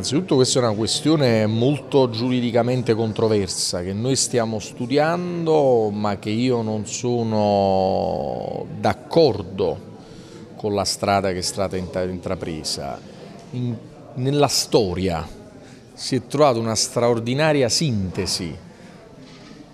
Innanzitutto questa è una questione molto giuridicamente controversa che noi stiamo studiando ma che io non sono d'accordo con la strada che è stata intrapresa. In, nella storia si è trovata una straordinaria sintesi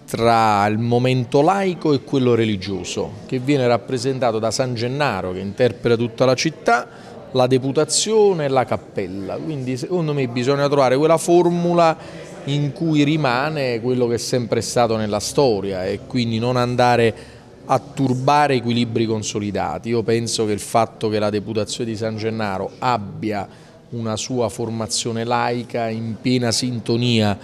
tra il momento laico e quello religioso che viene rappresentato da San Gennaro che interpreta tutta la città la deputazione e la cappella, quindi secondo me bisogna trovare quella formula in cui rimane quello che è sempre stato nella storia e quindi non andare a turbare equilibri consolidati. Io penso che il fatto che la deputazione di San Gennaro abbia una sua formazione laica in piena sintonia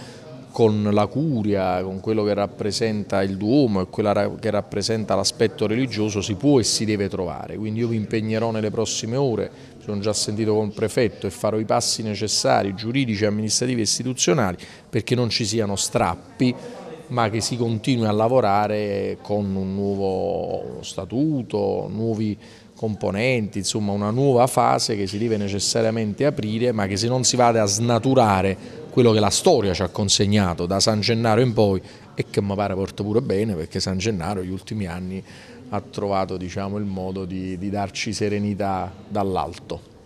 con la curia, con quello che rappresenta il Duomo e quello che rappresenta l'aspetto religioso si può e si deve trovare, quindi io mi impegnerò nelle prossime ore, mi sono già sentito con il prefetto e farò i passi necessari giuridici, amministrativi e istituzionali perché non ci siano strappi ma che si continui a lavorare con un nuovo statuto, nuovi componenti, insomma una nuova fase che si deve necessariamente aprire ma che se non si vada a snaturare quello che la storia ci ha consegnato da San Gennaro in poi e che mi pare porta pure bene perché San Gennaro negli ultimi anni ha trovato diciamo, il modo di, di darci serenità dall'alto.